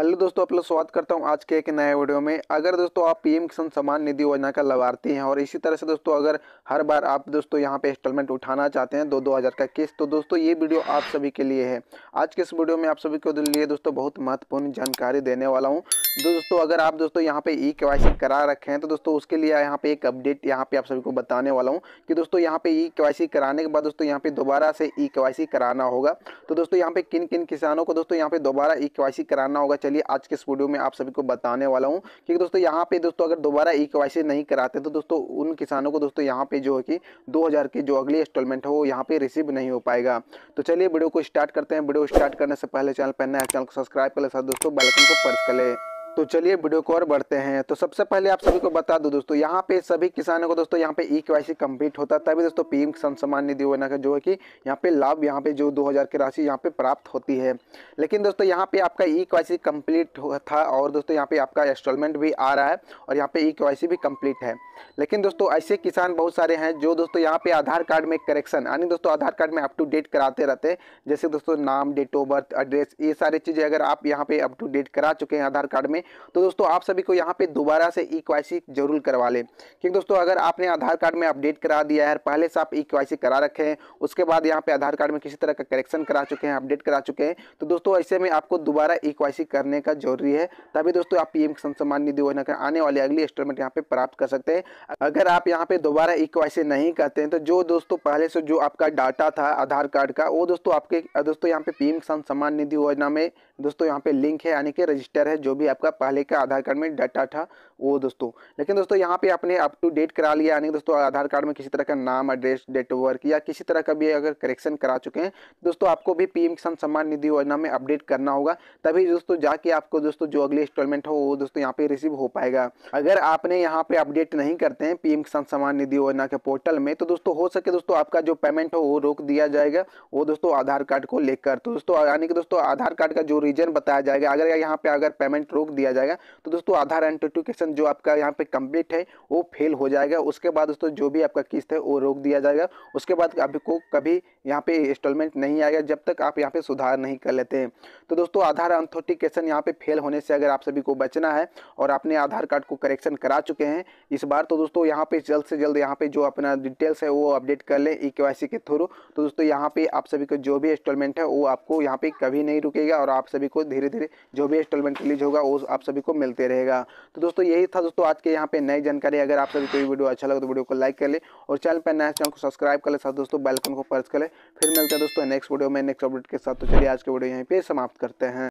hello दोस्तों आप लोग स्वागत करता हूं आज के एक नए वीडियो में अगर दोस्तों आप पीएम किसान सम्मान निधि योजना का लाभार्थी हैं और इसी तरह से दोस्तों अगर हर बार आप दोस्तों यहां पे इंस्टॉलमेंट उठाना चाहते हैं दो दो हज़ार का किस्त तो दोस्तों ये वीडियो आप सभी के लिए है आज के इस वीडियो में आप सभी के लिए दोस्तों बहुत महत्वपूर्ण जानकारी देने वाला हूँ दोस्तों अगर आप दोस्तों यहाँ पे ई के करा रखे हैं तो दोस्तों उसके लिए यहाँ पे एक अपडेट यहाँ पे आप सभी को बताने वाला हूँ कि दोस्तों यहाँ पे ई के कराने के बाद दोस्तों यहाँ पे दोबारा से ई के कराना होगा तो दोस्तों यहाँ पे किन किन किसानों को दोस्तों यहाँ पे दोबारा ई के कराना होगा चलिए आज के स्टूडियो में आप सभी को बताने वाला हूँ कि दोस्तों यहाँ पे दोस्तों अगर दोबारा ई के नहीं कराते तो दोस्तों उन किसानों को दोस्तों यहाँ पे जो है कि दो की जो अगली इंस्टॉलमेंट है वो यहाँ पे रिसीव नहीं हो पाएगा तो चलिए वीडियो को स्टार्ट करते हैं वीडियो स्टार्ट करने से पहले चैनल पर नया चैनल को सब्सक्राइब कर ले दोस्तों बैलकन को प्रेस कर ले तो चलिए वीडियो को और बढ़ते हैं तो सबसे पहले आप सभी को बता दूं दोस्तों यहाँ पे सभी किसानों को दोस्तों यहाँ पे ई के वाई कंप्लीट होता है तभी दोस्तों पीएम किसान सम्मान निधि योजना का जो है कि यहाँ पे लाभ यहाँ पे जो 2000 की राशि यहाँ पे प्राप्त होती है लेकिन दोस्तों यहाँ पे आपका ई के कंप्लीट था और दोस्तों यहाँ पे आपका इंस्टॉलमेंट भी आ रहा है और यहाँ पे ई के भी कंप्लीट है लेकिन दोस्तों ऐसे किसान बहुत सारे हैं जो दोस्तों यहाँ पे आधार कार्ड में करेक्शन यानी दोस्तों आधार कार्ड में अप टू डेट कराते रहते जैसे दोस्तों नाम डेट ऑफ बर्थ एड्रेस ये सारी चीज़ें अगर आप यहाँ पे अप टू डेट करा चुके हैं आधार कार्ड में में तो दोस्तों आप सभी को यहाँ पे दोबारा से ई e जरूर करवा लें क्योंकि दोस्तों अगर आपने आधार कार्ड में अपडेट करा दिया है पहले से आप ई e करा रखे हैं उसके बाद यहाँ पे आधार कार्ड में किसी तरह का करेक्शन करा चुके हैं अपडेट करा चुके हैं तो दोस्तों ऐसे में आपको दोबारा ई e करने का जरूरी है तभी दोस्तों आप पीएम किसान सम्मान निधि योजना का आने वाले अगले इंस्टॉलमेंट यहाँ पे प्राप्त कर सकते हैं अगर आप यहाँ पे दोबारा ई नहीं करते हैं तो जो दोस्तों पहले से जो आपका डाटा था आधार कार्ड का वो दोस्तों आपके दोस्तों यहाँ पे पीएम किसान सम्मान निधि योजना में दोस्तों यहाँ पे लिंक है यानी कि रजिस्टर है जो भी आपका मतलब पहले का आधार कार्ड में डाटा था वो दोस्तों लेकिन दोस्तों यहाँ पे आपने अप टू डेट करा लिया यानी दोस्तों आधार कार्ड में किसी तरह का नाम एड्रेस डेट ऑफ बर्थ या किसी तरह का भी अगर करेक्शन करा चुके हैं दोस्तों आपको भी पीएम किसान सम्मान निधि योजना में अपडेट करना होगा तभी दोस्तों जाके आपको दोस्तों जो अगली इंस्टॉलमेंट हो वो दोस्तों यहाँ पे रिसीव हो पाएगा अगर आपने यहाँ पे अपडेट नहीं करते हैं पीएम किसान सम्मान निधि योजना के पोर्टल में तो दोस्तों हो सके दोस्तों आपका जो पेमेंट हो वो रोक दिया जाएगा वो दोस्तों आधार कार्ड को लेकर तो दोस्तों यानी कि दोस्तों आधार कार्ड का जो रीजन बताया जाएगा अगर यहाँ पे अगर पेमेंट रोक दिया जाएगा तो दोस्तों आधार आइडेंटिफिकेशन जो आपका यहाँ पे कंप्लीट है वो फेल हो जाएगा उसके बाद दोस्तों जो भी आपका किस्त है वो रोक दिया जाएगा उसके बाद आपको कभी यहाँ पे इंस्टॉलमेंट नहीं आएगा जब तक आप यहाँ पे सुधार नहीं कर लेते हैं तो दोस्तों आधार ऑथेंटिकेशन यहाँ पे फेल होने से अगर आप सभी को बचना है और आपने आधार कार्ड को करेक्शन करा चुके हैं इस बार तो दोस्तों यहाँ पे जल्द से जल्द यहाँ पे जो अपना डिटेल्स है वो अपडेट कर लें ई e के थ्रू तो दोस्तों यहाँ पे आप सभी को जो भी इंस्टॉलमेंट है वो आपको यहाँ पे कभी नहीं रुकेगा और आप सभी को धीरे धीरे जो भी इंस्टॉलमेंट रिलीज होगा वो आप सभी को मिलते रहेगा तो दोस्तों यही था दोस्तों आज के यहाँ पे नई जानकारी अगर आप सभी को वीडियो अच्छा लगे तो वीडियो को लाइक कर ले और चैनल पर नया चैनल को सब्सक्राइब कर ले साथ दोस्तों बेलकन को प्रेस कर ले फिर मिलते हैं दोस्तों नेक्स्ट वीडियो में नेक्स्ट अपडेट के साथ तो चलिए आज के वीडियो यहीं पर समाप्त करते हैं